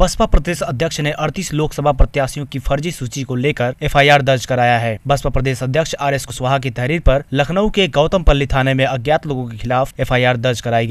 बसपा प्रदेश अध्यक्ष ने 38 लोकसभा प्रत्याशियों की फर्जी सूची को लेकर एफआईआर दर्ज कराया है बसपा प्रदेश अध्यक्ष आर एस कुशवाहा की तहरीर पर लखनऊ के गौतम पल्ली थाने में अज्ञात लोगों के खिलाफ एफआईआर दर्ज कराई गई